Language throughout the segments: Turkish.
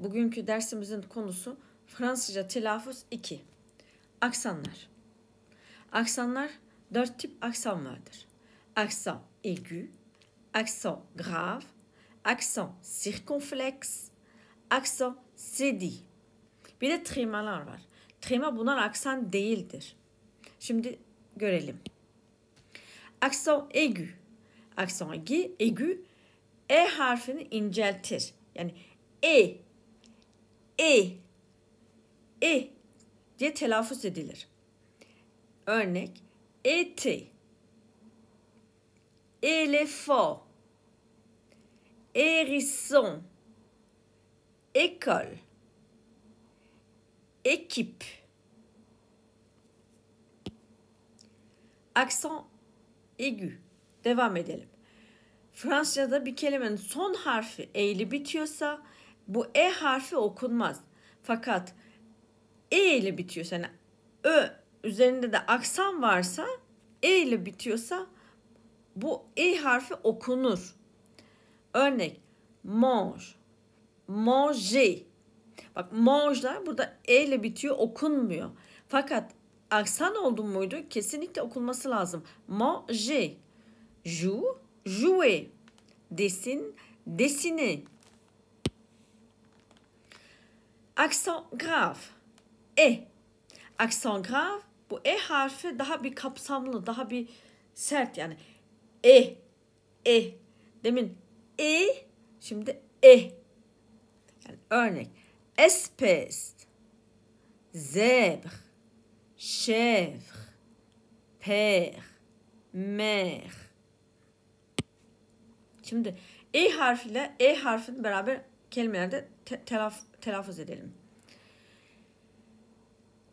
Bugünkü dersimizin konusu Fransızca telaffuz 2. Aksanlar. Aksanlar dört tip aksan vardır. Aksan aigu, aksan grave, aksan circonflex, aksan sedi. Bir de trimalar var. Trima bunlar aksan değildir. Şimdi görelim. Aksan aigu. Aksan aigu, aigu e harfini inceltir. Yani e e. E diye telaffuz edilir. Örnek eti éléphant, hérisson, école, équipe. Aksan aigu. Devam edelim. Fransızca'da bir kelimenin son harfi eğili bitiyorsa bu E harfi okunmaz. Fakat E ile bitiyor. yani Ö üzerinde de aksan varsa E ile bitiyorsa bu E harfi okunur. Örnek Moj. Moji. Bak mange'lar burada E ile bitiyor okunmuyor. Fakat aksan oldu muydu kesinlikle okunması lazım. Moji. joue, jouer, desin, desiner. Aksan grave. E. Aksan grave bu E harfi daha bir kapsamlı, daha bir sert yani. E. E. Demin E şimdi E. Yani örnek. Espèce. Zèbre. Chèvre. Père. Mère. Şimdi E harfiyle E harfini beraber kelimelerde te telaf telaffuz edelim.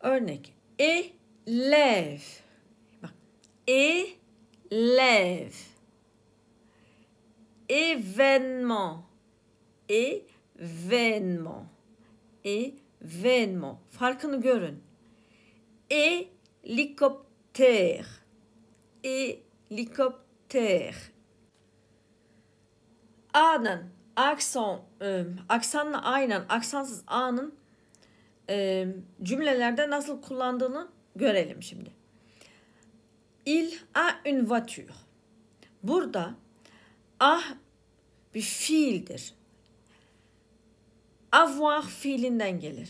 Örnek. Elev. Bak. Elev. Événement. Événement. Événement. Farkını görün. Helikopter. Helikopter. Anan akson, e, aksanla aynen aksansız a'nın e, cümlelerde nasıl kullandığını görelim şimdi. Il a une voiture. Burada a ah bir fiildir. Avoir fiilinden gelir.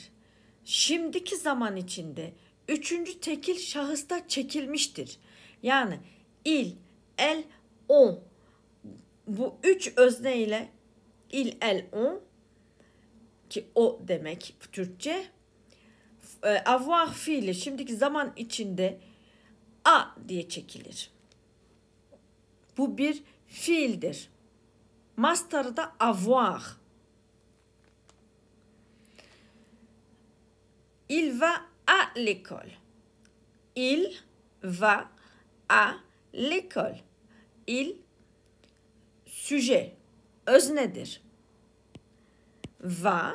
Şimdiki zaman içinde üçüncü tekil şahısta çekilmiştir. Yani il, el, on bu üç özne ile il el on ki o demek Türkçe. E, avoir fiili şimdiki zaman içinde a diye çekilir. Bu bir fiildir. Mastarı da avoir. Il va à l'école. Il va à l'école. Il sujet öznedir. Va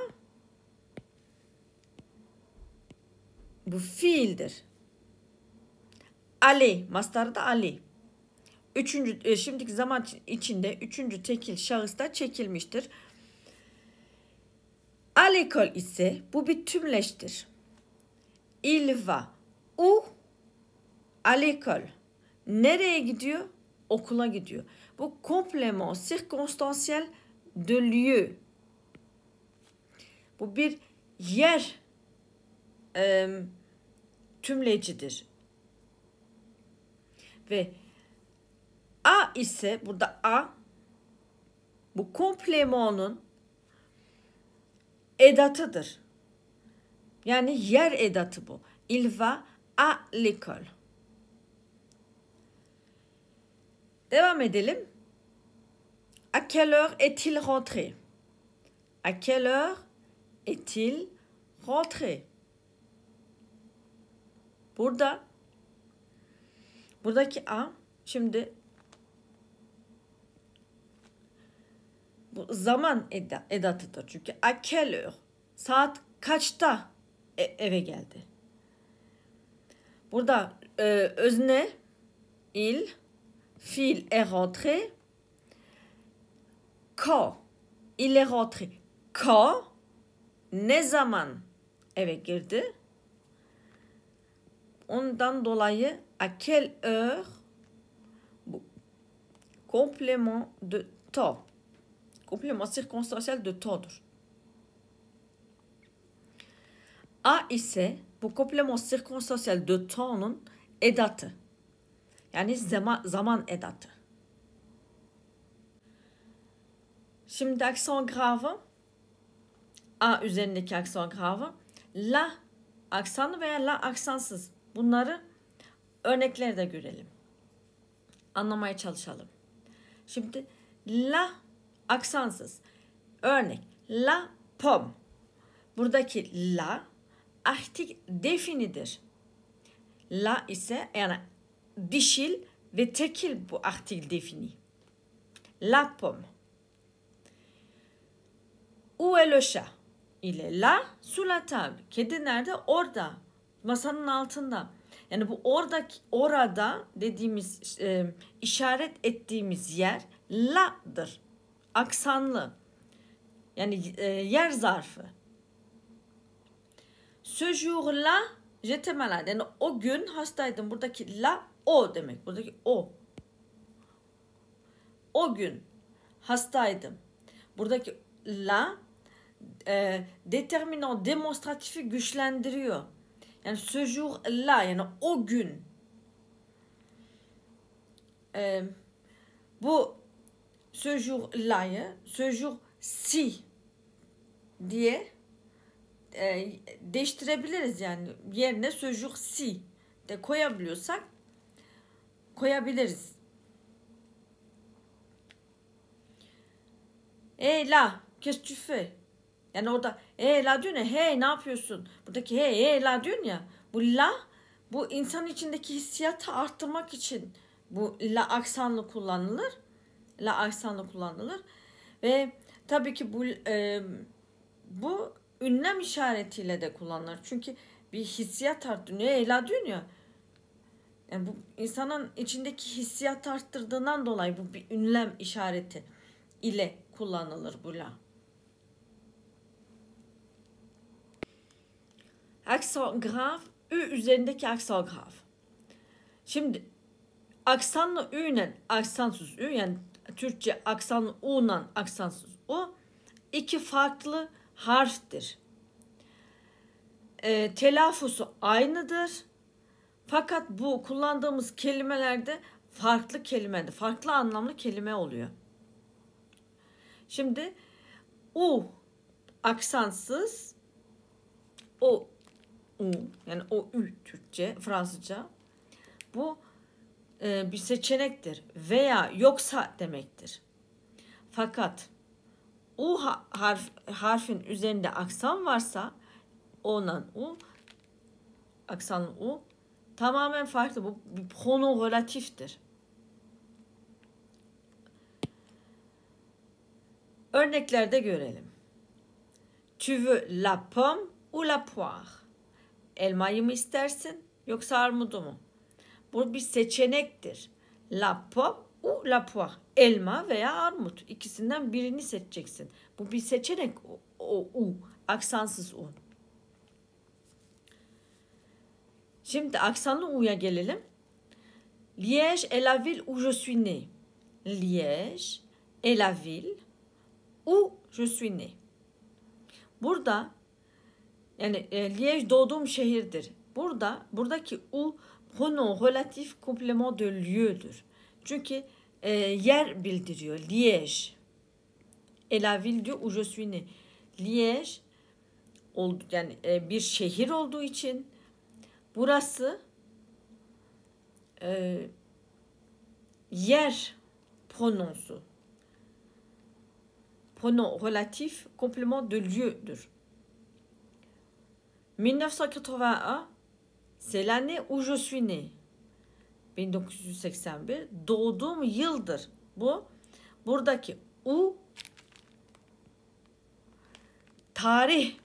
bu fiildir. Ali mastarda Ali. Üçüncü, e, şimdiki zaman içinde üçüncü tekil şahısta çekilmiştir. Alikol ise bu bir tümleştir. İlva u alikol. Nereye gidiyor? Okula gidiyor bu komplement circonstanciel de lieu. Bu bir yer e, tümlecidir. Ve A ise burada A bu komplemonun edatıdır. Yani yer edatı bu. Il va à l'école. Devam edelim. À quelle heure est-il rentré À quelle heure est-il rentré Burada buradaki a şimdi bu zaman edatıdır. Çünkü à quelle heure saat kaçta e, eve geldi? Burada e, özne il, fil est rentré Ko. Il est rentré. Ko. Ne zaman eve girdi? Ondan dolayı A quelle heure bu complément de temps, Complément circonstanciel de to'dur. A ise bu komplement cirkonstansiyel de to'nun edatı. Yani zaman, zaman edatı. Şimdi aksan grave A üzerindeki aksan grave La aksanlı veya la aksansız. Bunları örnekleri de görelim. Anlamaya çalışalım. Şimdi la aksansız. Örnek la pom. Buradaki la artik definidir. La ise yani dişil ve tekil bu artik defini. La pom. Où est le chat? Il est là sur la table. Kedi nerede? Orada. Masanın altında. Yani bu oradaki orada dediğimiz e, işaret ettiğimiz yer la'dır. Aksanlı. Yani e, yer zarfı. Ce jour-là j'étais malade. Yani o gün hastaydım. Buradaki la o demek. Buradaki o. O gün hastaydım. Buradaki la e, euh, determinant, demonstratifi güçlendiriyor. Yani söcurla yani o gün e, bu ce jour si diye e, değiştirebiliriz yani yerine jour si de koyabiliyorsak koyabiliriz. Et là, qu'est-ce que tu fais Yani orada e la diyor ya hey ne yapıyorsun? Buradaki hey e la diyor ya bu la bu insan içindeki hissiyatı arttırmak için bu la aksanlı kullanılır. La aksanlı kullanılır. Ve tabii ki bu e, bu ünlem işaretiyle de kullanılır. Çünkü bir hissiyat arttırıyor. ne la diyor ya. Yani bu insanın içindeki hissiyat arttırdığından dolayı bu bir ünlem işareti ile kullanılır bu la. aksan graf, ü üzerindeki aksan graf. Şimdi aksanlı ü'yle aksansız ü yani Türkçe aksanlı u'la aksansız u iki farklı harftir. E, telaffuzu aynıdır. Fakat bu kullandığımız kelimelerde farklı kelime, farklı anlamlı kelime oluyor. Şimdi u aksansız, o yani o ü Türkçe, Fransızca. Bu e, bir seçenektir veya yoksa demektir. Fakat U harf, harfin üzerinde aksan varsa olan U aksanlı U tamamen farklı. Bu bir relatiftir. Örneklerde görelim. Tu veux la pomme ou la poire? Elmayı mı istersin yoksa armudu mu? Bu bir seçenektir. La pomme ou la poire. Elma veya armut. İkisinden birini seçeceksin. Bu bir seçenek. O, o u. Aksansız u. Şimdi aksanlı u'ya gelelim. Liège est la ville où je suis né. Liège est la ville où je suis né. Burada yani e, Liège doğduğum şehirdir. Burada buradaki u pronom relatif complément de lieu'dür. Çünkü e, yer bildiriyor. Liège. Et la ville de où je suis né. Liège oldu yani e, bir şehir olduğu için burası e, yer prononsu. Pronom relatif complément de lieu'dür. 1981 c'est l'année où je suis né. 1981 doğduğum yıldır. Bu buradaki u tarih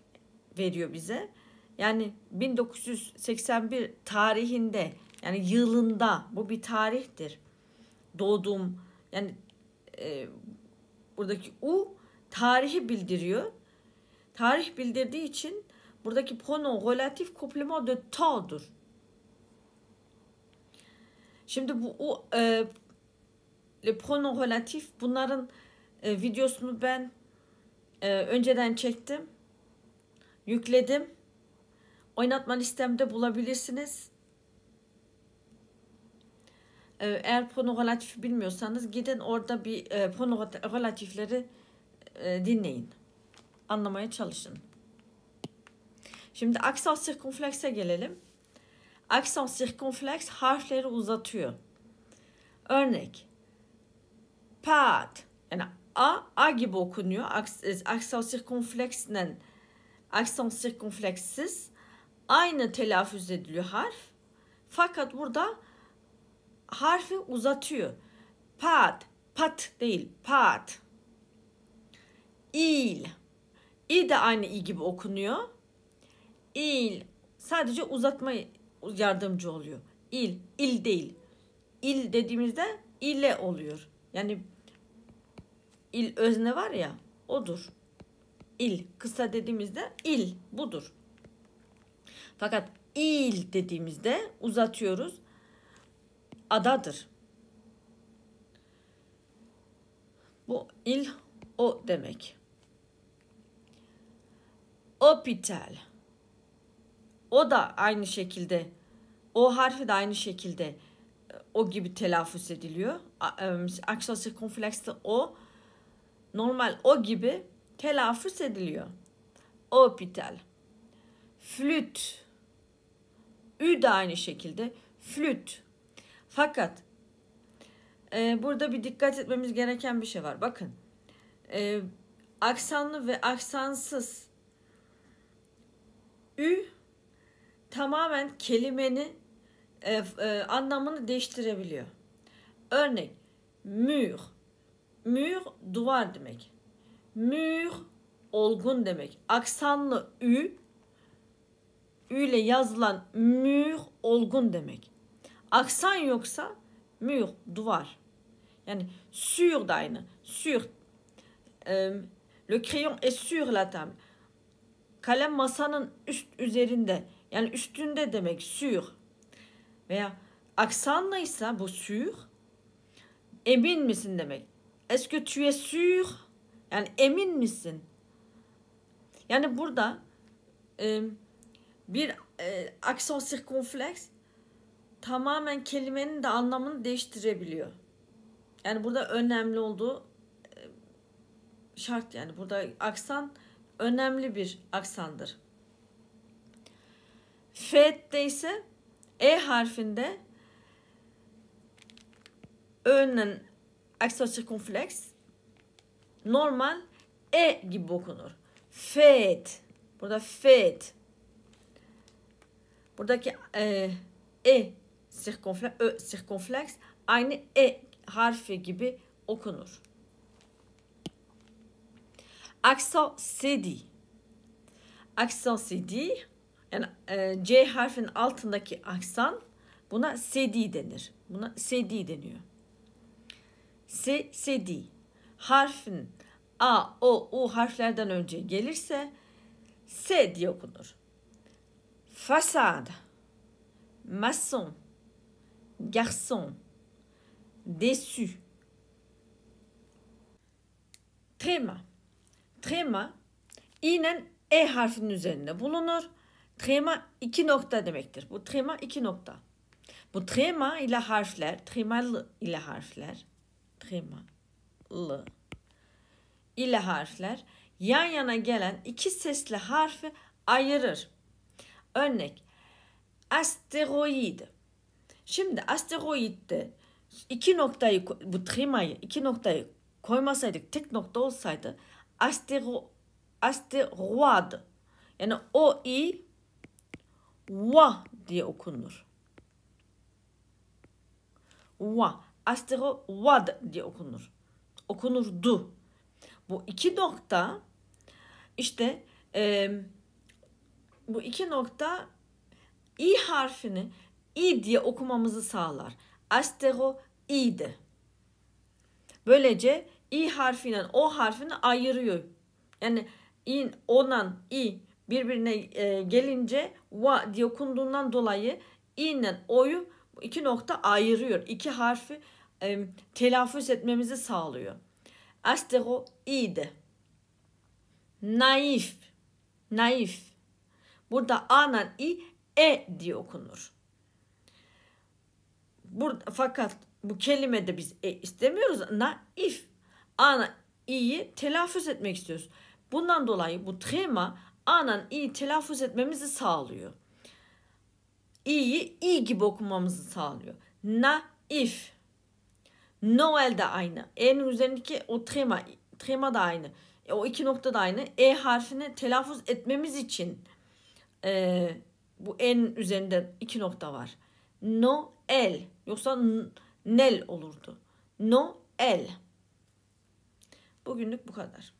veriyor bize. Yani 1981 tarihinde yani yılında bu bir tarihtir. Doğduğum yani e, buradaki u tarihi bildiriyor. Tarih bildirdiği için Buradaki pronom relatif komplement de tandır. Şimdi bu o, e, le pronom relatif bunların e, videosunu ben e, önceden çektim. Yükledim. Oynatma listemde bulabilirsiniz. E, eğer pronom relatifi bilmiyorsanız gidin orada bir e, relatifleri e, dinleyin. Anlamaya çalışın. Şimdi aksan sirkonflekse gelelim. Aksan sirkonfleks harfleri uzatıyor. Örnek. Pat. Yani A, A gibi okunuyor. Aksan aksal sirkonfleksle aksan sirkonfleksiz aynı telaffuz ediliyor harf. Fakat burada harfi uzatıyor. Pat, pat değil, pat. İl. İ de aynı i gibi okunuyor il sadece uzatma yardımcı oluyor. İl, il değil. İl dediğimizde ile oluyor. Yani il özne var ya odur. İl kısa dediğimizde il budur. Fakat il dediğimizde uzatıyoruz. Adadır. Bu il o demek. Opital. O da aynı şekilde o harfi de aynı şekilde e, o gibi telaffuz ediliyor. Aksan e, circumflexte o normal o gibi telaffuz ediliyor. Opital. Flüt. Ü de aynı şekilde. Flüt. Fakat e, burada bir dikkat etmemiz gereken bir şey var. Bakın. E, aksanlı ve aksansız. Ü tamamen kelimenin e, e, anlamını değiştirebiliyor. Örnek mür. Mür duvar demek. Mür olgun demek. Aksanlı ü ü ile yazılan mür olgun demek. Aksan yoksa mür duvar. Yani sur da aynı. Sur. E, le crayon est sur la table. Kalem masanın üst üzerinde yani üstünde demek sur veya aksanla ise bu sur emin misin demek. Est-ce que tu es sûr? Yani emin misin? Yani burada e, bir e, aksan sirkonfleks tamamen kelimenin de anlamını değiştirebiliyor. Yani burada önemli olduğu şart yani burada aksan önemli bir aksandır. F'de ise E harfinde önün aksan cirkunfleks normal E gibi okunur. Fet. Burada fet. Buradaki e, e cirkunfleks, ö, cirkunfleks aynı E harfi gibi okunur. Accent sedi. Accent sedi. Yani e, C harfinin altındaki aksan buna sedi denir. Buna sedi deniyor. Se, sedi. Harfin A, O, U harflerden önce gelirse S diye okunur. Fasad, maçon, garçon, déçu. Tema. Trema i'nin e harfinin üzerinde bulunur. Trema iki nokta demektir. Bu trema iki nokta. Bu trema ile harfler, tremal ile harfler, tremalı ile harfler yan yana gelen iki sesli harfi ayırır. Örnek asteroid. Şimdi asteroidde iki noktayı bu trima'yı iki noktayı koymasaydık tek nokta olsaydı astero, asteroid yani o i wa diye okunur. wa asteroid diye okunur. Okunurdu. Bu iki nokta işte e, bu iki nokta i harfini i diye okumamızı sağlar. Astero i'di. Böylece i harfiyle o harfini ayırıyor. Yani in onan i birbirine e, gelince va diye okunduğundan dolayı i o'yu iki nokta ayırıyor. İki harfi e, telaffuz etmemizi sağlıyor. Astero i'di. Naif. Naif. Burada anan i e diye okunur. Burada, fakat bu kelimede biz e istemiyoruz. Naif ana i'yi telaffuz etmek istiyoruz. Bundan dolayı bu trema anan i'yi telaffuz etmemizi sağlıyor. i'yi i gibi okumamızı sağlıyor. Naif. Noel de aynı. E'nin üzerindeki o trema, trema da aynı. E, o iki nokta da aynı. E harfini telaffuz etmemiz için e, bu en üzerinde iki nokta var. No el yoksa nel olurdu. No el. Bugünlük bu kadar.